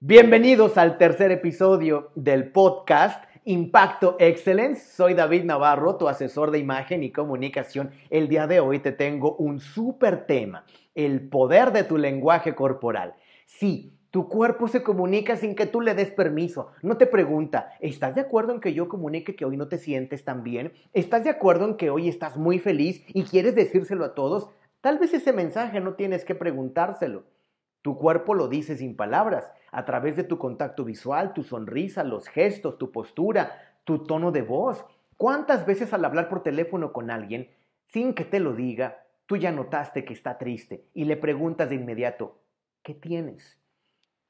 Bienvenidos al tercer episodio del podcast Impacto Excellence. Soy David Navarro, tu asesor de imagen y comunicación. El día de hoy te tengo un super tema, el poder de tu lenguaje corporal. Sí, tu cuerpo se comunica sin que tú le des permiso. No te pregunta, ¿estás de acuerdo en que yo comunique que hoy no te sientes tan bien? ¿Estás de acuerdo en que hoy estás muy feliz y quieres decírselo a todos? Tal vez ese mensaje no tienes que preguntárselo. Tu cuerpo lo dice sin palabras a través de tu contacto visual, tu sonrisa, los gestos, tu postura, tu tono de voz. ¿Cuántas veces al hablar por teléfono con alguien, sin que te lo diga, tú ya notaste que está triste y le preguntas de inmediato, ¿qué tienes?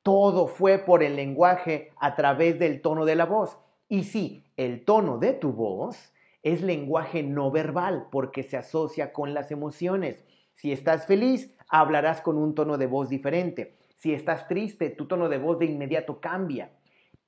Todo fue por el lenguaje a través del tono de la voz. Y sí, el tono de tu voz es lenguaje no verbal porque se asocia con las emociones. Si estás feliz, hablarás con un tono de voz diferente. Si estás triste, tu tono de voz de inmediato cambia.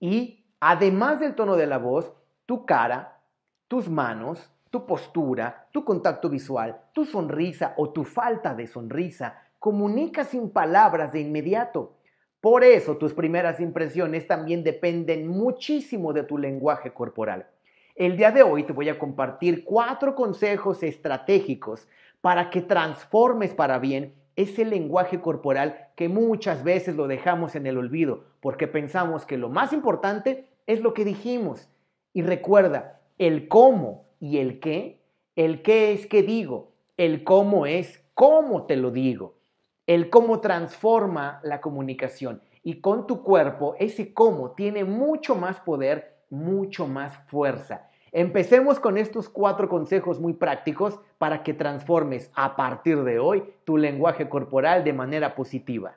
Y además del tono de la voz, tu cara, tus manos, tu postura, tu contacto visual, tu sonrisa o tu falta de sonrisa, comunica sin palabras de inmediato. Por eso tus primeras impresiones también dependen muchísimo de tu lenguaje corporal. El día de hoy te voy a compartir cuatro consejos estratégicos para que transformes para bien es el lenguaje corporal que muchas veces lo dejamos en el olvido porque pensamos que lo más importante es lo que dijimos. Y recuerda, el cómo y el qué, el qué es que digo, el cómo es cómo te lo digo, el cómo transforma la comunicación. Y con tu cuerpo, ese cómo tiene mucho más poder, mucho más fuerza. Empecemos con estos cuatro consejos muy prácticos para que transformes a partir de hoy tu lenguaje corporal de manera positiva.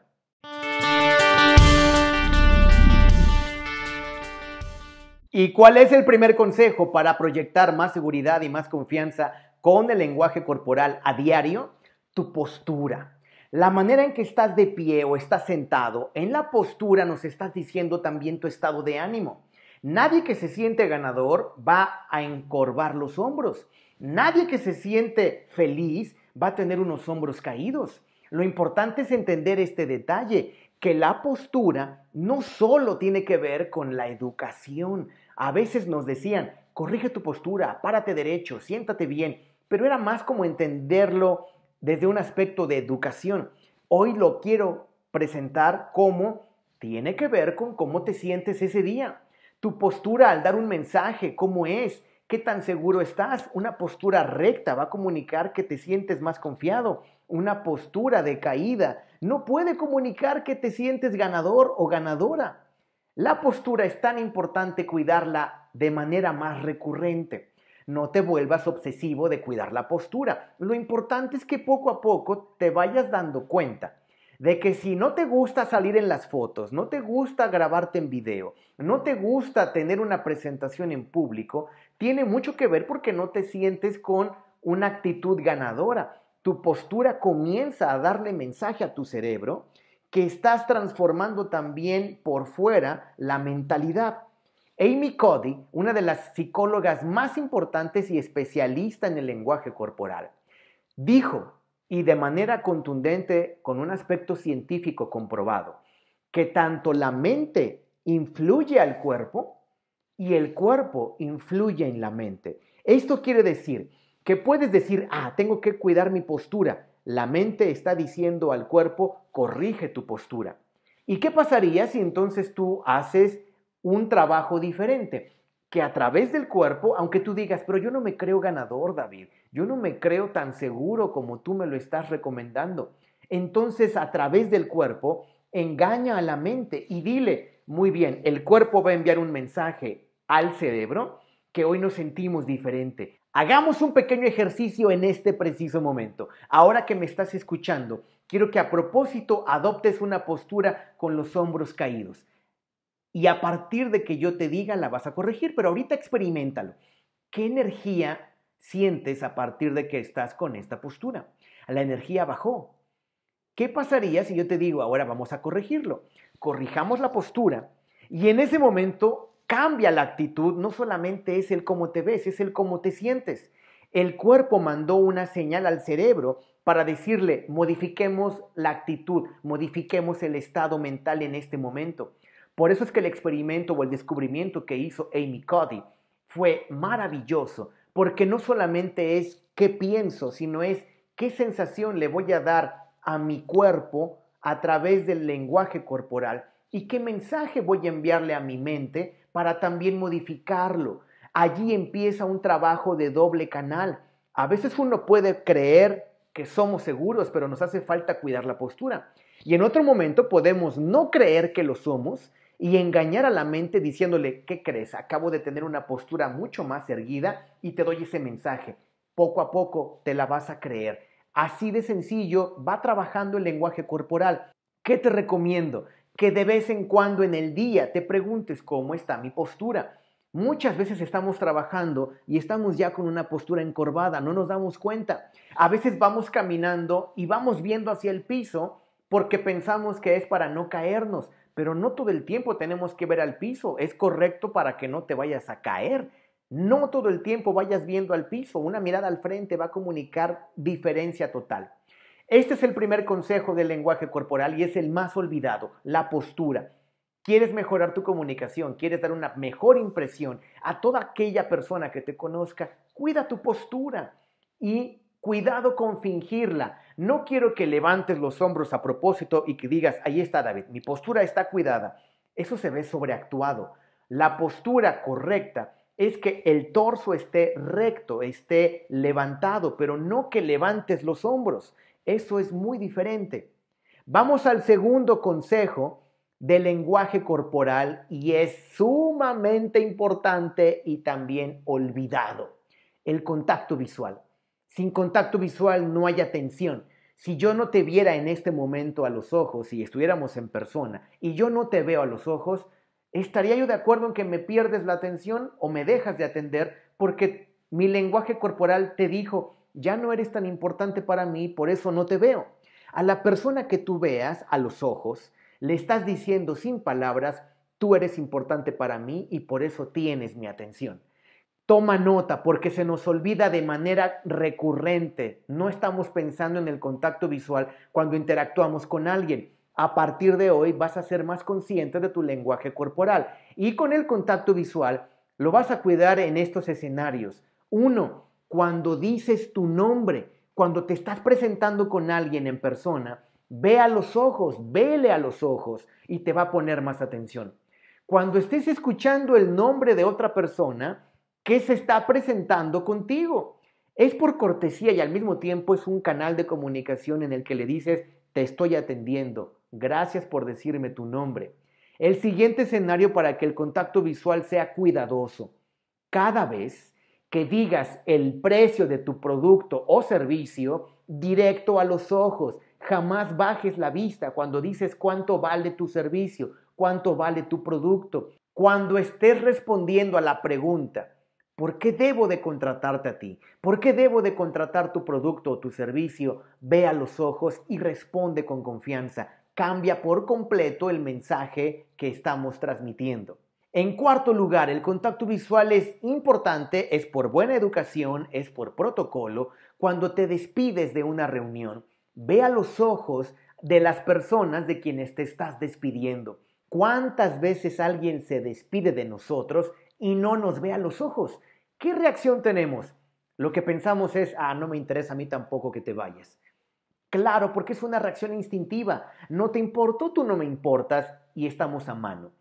¿Y cuál es el primer consejo para proyectar más seguridad y más confianza con el lenguaje corporal a diario? Tu postura. La manera en que estás de pie o estás sentado, en la postura nos estás diciendo también tu estado de ánimo. Nadie que se siente ganador va a encorvar los hombros. Nadie que se siente feliz va a tener unos hombros caídos. Lo importante es entender este detalle, que la postura no solo tiene que ver con la educación. A veces nos decían, corrige tu postura, párate derecho, siéntate bien, pero era más como entenderlo desde un aspecto de educación. Hoy lo quiero presentar como tiene que ver con cómo te sientes ese día tu postura al dar un mensaje, cómo es, qué tan seguro estás. Una postura recta va a comunicar que te sientes más confiado. Una postura de caída no puede comunicar que te sientes ganador o ganadora. La postura es tan importante cuidarla de manera más recurrente. No te vuelvas obsesivo de cuidar la postura. Lo importante es que poco a poco te vayas dando cuenta de que si no te gusta salir en las fotos, no te gusta grabarte en video, no te gusta tener una presentación en público, tiene mucho que ver porque no te sientes con una actitud ganadora. Tu postura comienza a darle mensaje a tu cerebro que estás transformando también por fuera la mentalidad. Amy Cody, una de las psicólogas más importantes y especialista en el lenguaje corporal, dijo y de manera contundente con un aspecto científico comprobado, que tanto la mente influye al cuerpo y el cuerpo influye en la mente. Esto quiere decir que puedes decir, ah, tengo que cuidar mi postura. La mente está diciendo al cuerpo, corrige tu postura. ¿Y qué pasaría si entonces tú haces un trabajo diferente? que a través del cuerpo, aunque tú digas, pero yo no me creo ganador, David, yo no me creo tan seguro como tú me lo estás recomendando. Entonces, a través del cuerpo, engaña a la mente y dile, muy bien, el cuerpo va a enviar un mensaje al cerebro que hoy nos sentimos diferente. Hagamos un pequeño ejercicio en este preciso momento. Ahora que me estás escuchando, quiero que a propósito adoptes una postura con los hombros caídos y a partir de que yo te diga la vas a corregir, pero ahorita experimentalo. ¿Qué energía sientes a partir de que estás con esta postura? La energía bajó. ¿Qué pasaría si yo te digo, ahora vamos a corregirlo? Corrijamos la postura y en ese momento cambia la actitud, no solamente es el cómo te ves, es el cómo te sientes. El cuerpo mandó una señal al cerebro para decirle, modifiquemos la actitud, modifiquemos el estado mental en este momento. Por eso es que el experimento o el descubrimiento que hizo Amy Cuddy fue maravilloso, porque no solamente es qué pienso, sino es qué sensación le voy a dar a mi cuerpo a través del lenguaje corporal y qué mensaje voy a enviarle a mi mente para también modificarlo. Allí empieza un trabajo de doble canal. A veces uno puede creer que somos seguros, pero nos hace falta cuidar la postura. Y en otro momento podemos no creer que lo somos, y engañar a la mente diciéndole, ¿qué crees? Acabo de tener una postura mucho más erguida y te doy ese mensaje. Poco a poco te la vas a creer. Así de sencillo va trabajando el lenguaje corporal. ¿Qué te recomiendo? Que de vez en cuando en el día te preguntes cómo está mi postura. Muchas veces estamos trabajando y estamos ya con una postura encorvada, no nos damos cuenta. A veces vamos caminando y vamos viendo hacia el piso porque pensamos que es para no caernos, pero no todo el tiempo tenemos que ver al piso. Es correcto para que no te vayas a caer. No todo el tiempo vayas viendo al piso. Una mirada al frente va a comunicar diferencia total. Este es el primer consejo del lenguaje corporal y es el más olvidado, la postura. Quieres mejorar tu comunicación, quieres dar una mejor impresión a toda aquella persona que te conozca, cuida tu postura y Cuidado con fingirla. No quiero que levantes los hombros a propósito y que digas, ahí está David, mi postura está cuidada. Eso se ve sobreactuado. La postura correcta es que el torso esté recto, esté levantado, pero no que levantes los hombros. Eso es muy diferente. Vamos al segundo consejo del lenguaje corporal y es sumamente importante y también olvidado, el contacto visual. Sin contacto visual no hay atención. Si yo no te viera en este momento a los ojos, y estuviéramos en persona y yo no te veo a los ojos, ¿estaría yo de acuerdo en que me pierdes la atención o me dejas de atender porque mi lenguaje corporal te dijo, ya no eres tan importante para mí, por eso no te veo? A la persona que tú veas a los ojos, le estás diciendo sin palabras, tú eres importante para mí y por eso tienes mi atención. Toma nota porque se nos olvida de manera recurrente. No estamos pensando en el contacto visual cuando interactuamos con alguien. A partir de hoy vas a ser más consciente de tu lenguaje corporal y con el contacto visual lo vas a cuidar en estos escenarios. Uno, cuando dices tu nombre, cuando te estás presentando con alguien en persona, ve a los ojos, vele a los ojos y te va a poner más atención. Cuando estés escuchando el nombre de otra persona, que se está presentando contigo. Es por cortesía y al mismo tiempo es un canal de comunicación en el que le dices, te estoy atendiendo, gracias por decirme tu nombre. El siguiente escenario para que el contacto visual sea cuidadoso. Cada vez que digas el precio de tu producto o servicio directo a los ojos, jamás bajes la vista cuando dices cuánto vale tu servicio, cuánto vale tu producto. Cuando estés respondiendo a la pregunta, ¿Por qué debo de contratarte a ti? ¿Por qué debo de contratar tu producto o tu servicio? Ve a los ojos y responde con confianza. Cambia por completo el mensaje que estamos transmitiendo. En cuarto lugar, el contacto visual es importante, es por buena educación, es por protocolo. Cuando te despides de una reunión, ve a los ojos de las personas de quienes te estás despidiendo. ¿Cuántas veces alguien se despide de nosotros y no nos ve a los ojos? ¿Qué reacción tenemos? Lo que pensamos es, ah, no me interesa a mí tampoco que te vayas. Claro, porque es una reacción instintiva. No te importo, tú no me importas y estamos a mano.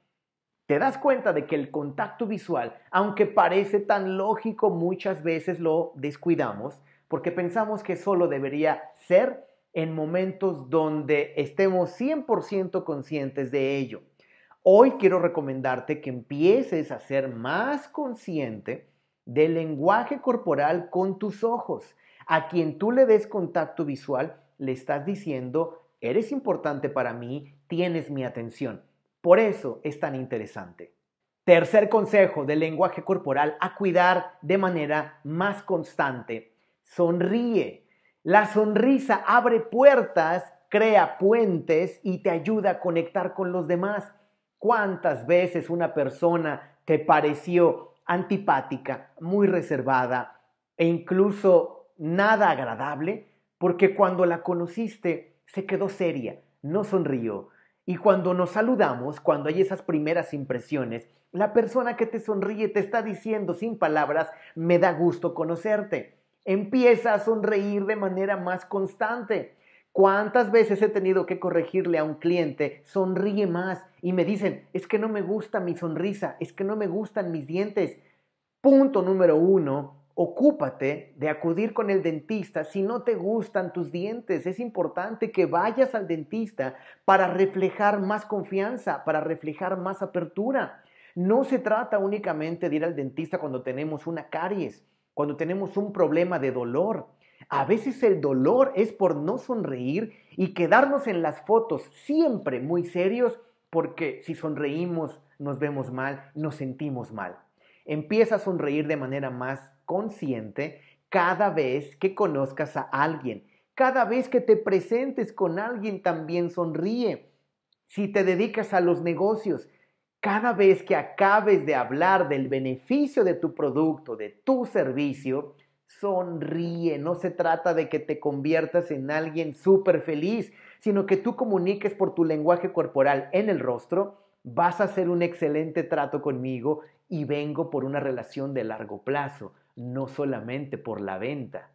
Te das cuenta de que el contacto visual, aunque parece tan lógico, muchas veces lo descuidamos porque pensamos que solo debería ser en momentos donde estemos 100% conscientes de ello. Hoy quiero recomendarte que empieces a ser más consciente del lenguaje corporal con tus ojos. A quien tú le des contacto visual, le estás diciendo, eres importante para mí, tienes mi atención. Por eso es tan interesante. Tercer consejo del lenguaje corporal a cuidar de manera más constante. Sonríe. La sonrisa abre puertas, crea puentes y te ayuda a conectar con los demás. ¿Cuántas veces una persona te pareció antipática, muy reservada e incluso nada agradable, porque cuando la conociste se quedó seria, no sonrió. Y cuando nos saludamos, cuando hay esas primeras impresiones, la persona que te sonríe te está diciendo sin palabras, me da gusto conocerte. Empieza a sonreír de manera más constante. ¿Cuántas veces he tenido que corregirle a un cliente, sonríe más y me dicen, es que no me gusta mi sonrisa, es que no me gustan mis dientes? Punto número uno, ocúpate de acudir con el dentista si no te gustan tus dientes. Es importante que vayas al dentista para reflejar más confianza, para reflejar más apertura. No se trata únicamente de ir al dentista cuando tenemos una caries, cuando tenemos un problema de dolor. A veces el dolor es por no sonreír y quedarnos en las fotos siempre muy serios porque si sonreímos nos vemos mal, nos sentimos mal. Empieza a sonreír de manera más consciente cada vez que conozcas a alguien. Cada vez que te presentes con alguien también sonríe. Si te dedicas a los negocios, cada vez que acabes de hablar del beneficio de tu producto, de tu servicio, sonríe. No se trata de que te conviertas en alguien súper feliz, sino que tú comuniques por tu lenguaje corporal en el rostro, vas a hacer un excelente trato conmigo y vengo por una relación de largo plazo, no solamente por la venta.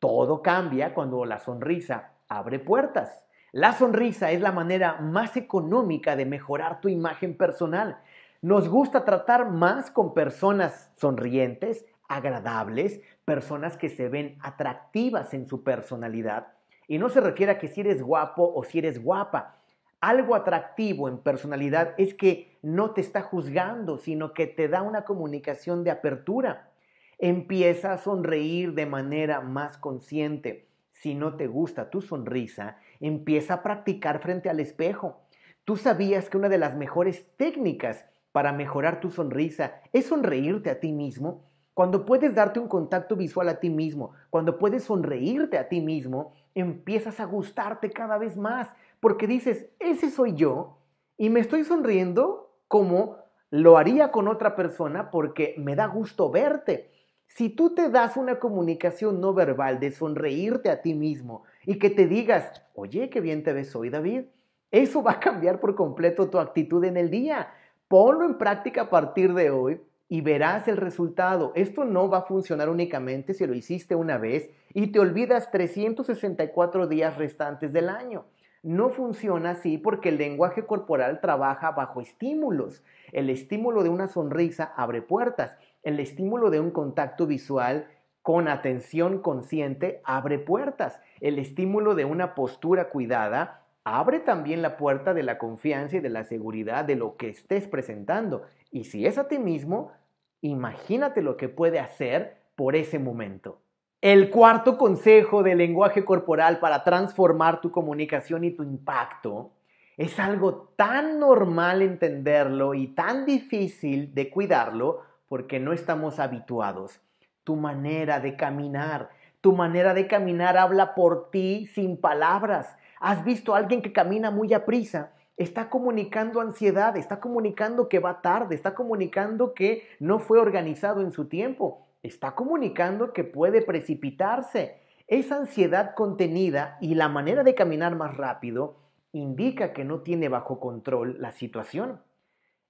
Todo cambia cuando la sonrisa abre puertas. La sonrisa es la manera más económica de mejorar tu imagen personal. Nos gusta tratar más con personas sonrientes agradables, personas que se ven atractivas en su personalidad. Y no se requiera que si eres guapo o si eres guapa. Algo atractivo en personalidad es que no te está juzgando, sino que te da una comunicación de apertura. Empieza a sonreír de manera más consciente. Si no te gusta tu sonrisa, empieza a practicar frente al espejo. Tú sabías que una de las mejores técnicas para mejorar tu sonrisa es sonreírte a ti mismo. Cuando puedes darte un contacto visual a ti mismo, cuando puedes sonreírte a ti mismo, empiezas a gustarte cada vez más, porque dices, ese soy yo y me estoy sonriendo como lo haría con otra persona porque me da gusto verte. Si tú te das una comunicación no verbal de sonreírte a ti mismo y que te digas, oye, qué bien te ves hoy, David, eso va a cambiar por completo tu actitud en el día. Ponlo en práctica a partir de hoy y verás el resultado. Esto no va a funcionar únicamente si lo hiciste una vez y te olvidas 364 días restantes del año. No funciona así porque el lenguaje corporal trabaja bajo estímulos. El estímulo de una sonrisa abre puertas. El estímulo de un contacto visual con atención consciente abre puertas. El estímulo de una postura cuidada abre también la puerta de la confianza y de la seguridad de lo que estés presentando. Y si es a ti mismo, imagínate lo que puede hacer por ese momento. El cuarto consejo del lenguaje corporal para transformar tu comunicación y tu impacto es algo tan normal entenderlo y tan difícil de cuidarlo porque no estamos habituados. Tu manera de caminar, tu manera de caminar habla por ti sin palabras Has visto a alguien que camina muy a prisa. Está comunicando ansiedad, está comunicando que va tarde, está comunicando que no fue organizado en su tiempo, está comunicando que puede precipitarse. Esa ansiedad contenida y la manera de caminar más rápido indica que no tiene bajo control la situación.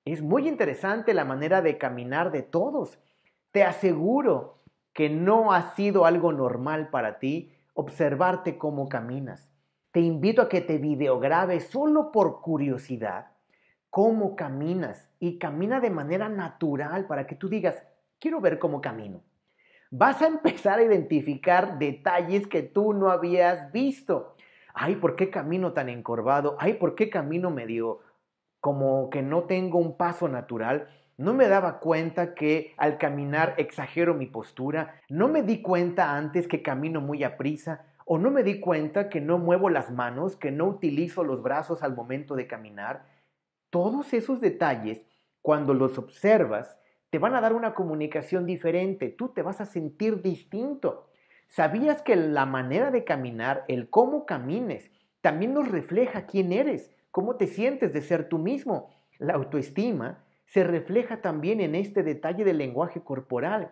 Es muy interesante la manera de caminar de todos. Te aseguro que no ha sido algo normal para ti observarte cómo caminas te invito a que te videograbes solo por curiosidad cómo caminas y camina de manera natural para que tú digas, quiero ver cómo camino. Vas a empezar a identificar detalles que tú no habías visto. Ay, ¿por qué camino tan encorvado? Ay, ¿por qué camino medio como que no tengo un paso natural? No me daba cuenta que al caminar exagero mi postura. No me di cuenta antes que camino muy a prisa o no me di cuenta que no muevo las manos, que no utilizo los brazos al momento de caminar. Todos esos detalles, cuando los observas, te van a dar una comunicación diferente, tú te vas a sentir distinto. ¿Sabías que la manera de caminar, el cómo camines, también nos refleja quién eres, cómo te sientes de ser tú mismo? La autoestima se refleja también en este detalle del lenguaje corporal.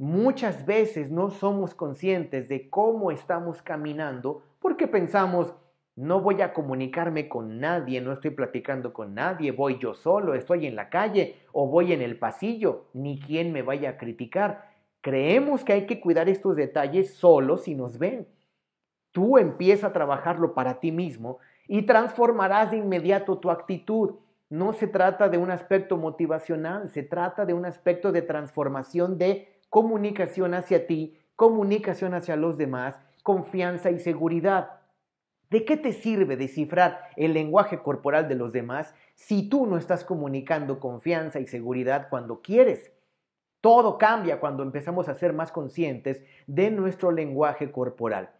Muchas veces no somos conscientes de cómo estamos caminando porque pensamos, no voy a comunicarme con nadie, no estoy platicando con nadie, voy yo solo, estoy en la calle o voy en el pasillo, ni quien me vaya a criticar. Creemos que hay que cuidar estos detalles solo si nos ven. Tú empieza a trabajarlo para ti mismo y transformarás de inmediato tu actitud. No se trata de un aspecto motivacional, se trata de un aspecto de transformación de comunicación hacia ti, comunicación hacia los demás, confianza y seguridad. ¿De qué te sirve descifrar el lenguaje corporal de los demás si tú no estás comunicando confianza y seguridad cuando quieres? Todo cambia cuando empezamos a ser más conscientes de nuestro lenguaje corporal.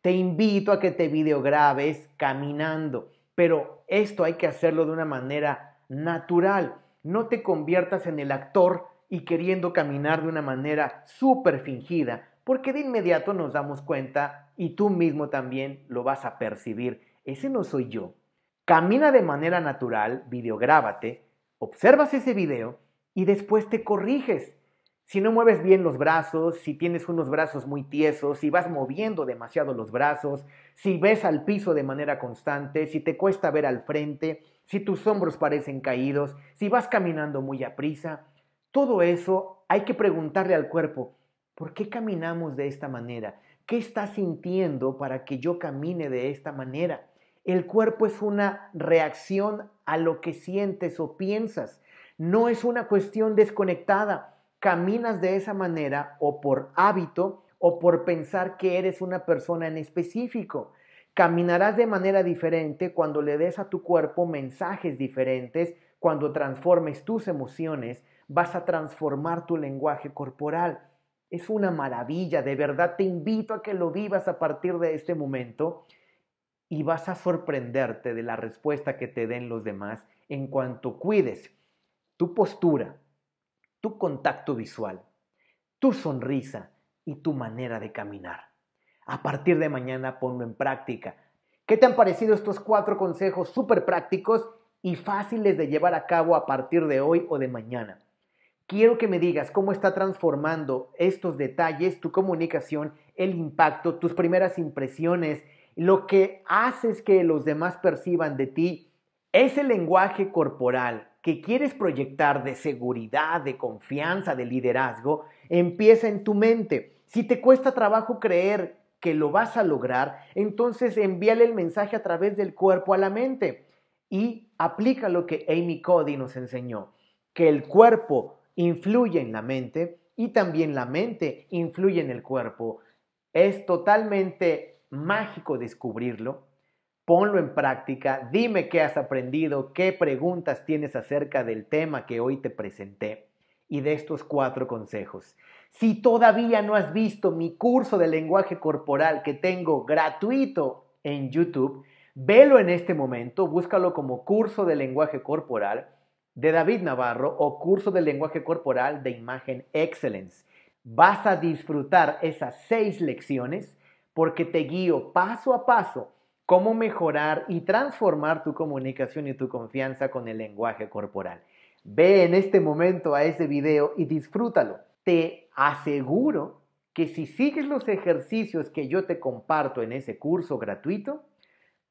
Te invito a que te videograbes caminando, pero esto hay que hacerlo de una manera natural. No te conviertas en el actor y queriendo caminar de una manera súper fingida, porque de inmediato nos damos cuenta y tú mismo también lo vas a percibir. Ese no soy yo. Camina de manera natural, videográbate, observas ese video y después te corriges. Si no mueves bien los brazos, si tienes unos brazos muy tiesos, si vas moviendo demasiado los brazos, si ves al piso de manera constante, si te cuesta ver al frente, si tus hombros parecen caídos, si vas caminando muy a prisa, todo eso hay que preguntarle al cuerpo, ¿por qué caminamos de esta manera? ¿Qué está sintiendo para que yo camine de esta manera? El cuerpo es una reacción a lo que sientes o piensas. No es una cuestión desconectada. Caminas de esa manera o por hábito o por pensar que eres una persona en específico. Caminarás de manera diferente cuando le des a tu cuerpo mensajes diferentes, cuando transformes tus emociones vas a transformar tu lenguaje corporal. Es una maravilla, de verdad te invito a que lo vivas a partir de este momento y vas a sorprenderte de la respuesta que te den los demás en cuanto cuides tu postura, tu contacto visual, tu sonrisa y tu manera de caminar. A partir de mañana ponlo en práctica. ¿Qué te han parecido estos cuatro consejos súper prácticos y fáciles de llevar a cabo a partir de hoy o de mañana? Quiero que me digas cómo está transformando estos detalles, tu comunicación, el impacto, tus primeras impresiones, lo que haces que los demás perciban de ti. Ese lenguaje corporal que quieres proyectar de seguridad, de confianza, de liderazgo, empieza en tu mente. Si te cuesta trabajo creer que lo vas a lograr, entonces envíale el mensaje a través del cuerpo a la mente y aplica lo que Amy Cody nos enseñó, que el cuerpo influye en la mente y también la mente influye en el cuerpo. Es totalmente mágico descubrirlo. Ponlo en práctica, dime qué has aprendido, qué preguntas tienes acerca del tema que hoy te presenté y de estos cuatro consejos. Si todavía no has visto mi curso de lenguaje corporal que tengo gratuito en YouTube, velo en este momento, búscalo como curso de lenguaje corporal de David Navarro o curso de lenguaje corporal de imagen Excellence. Vas a disfrutar esas seis lecciones porque te guío paso a paso cómo mejorar y transformar tu comunicación y tu confianza con el lenguaje corporal. Ve en este momento a ese video y disfrútalo. Te aseguro que si sigues los ejercicios que yo te comparto en ese curso gratuito,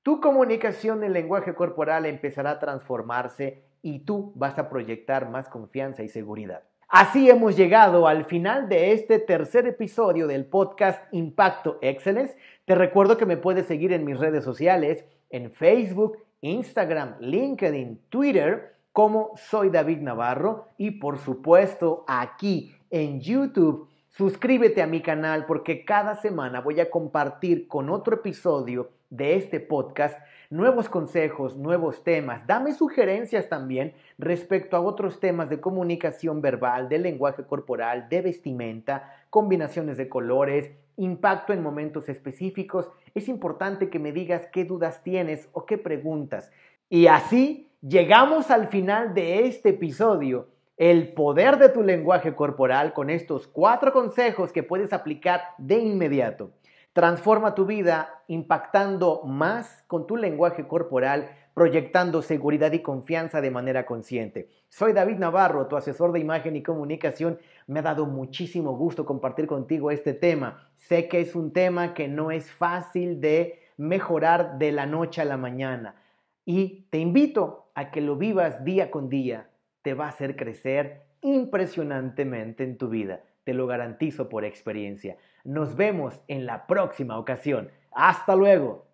tu comunicación en lenguaje corporal empezará a transformarse y tú vas a proyectar más confianza y seguridad. Así hemos llegado al final de este tercer episodio del podcast Impacto Excellence. Te recuerdo que me puedes seguir en mis redes sociales, en Facebook, Instagram, LinkedIn, Twitter, como soy David Navarro y por supuesto aquí en YouTube. Suscríbete a mi canal porque cada semana voy a compartir con otro episodio de este podcast nuevos consejos, nuevos temas. Dame sugerencias también respecto a otros temas de comunicación verbal, de lenguaje corporal, de vestimenta, combinaciones de colores, impacto en momentos específicos. Es importante que me digas qué dudas tienes o qué preguntas. Y así llegamos al final de este episodio. El poder de tu lenguaje corporal con estos cuatro consejos que puedes aplicar de inmediato. Transforma tu vida impactando más con tu lenguaje corporal, proyectando seguridad y confianza de manera consciente. Soy David Navarro, tu asesor de imagen y comunicación. Me ha dado muchísimo gusto compartir contigo este tema. Sé que es un tema que no es fácil de mejorar de la noche a la mañana. Y te invito a que lo vivas día con día. Te va a hacer crecer impresionantemente en tu vida. Te lo garantizo por experiencia. Nos vemos en la próxima ocasión. Hasta luego.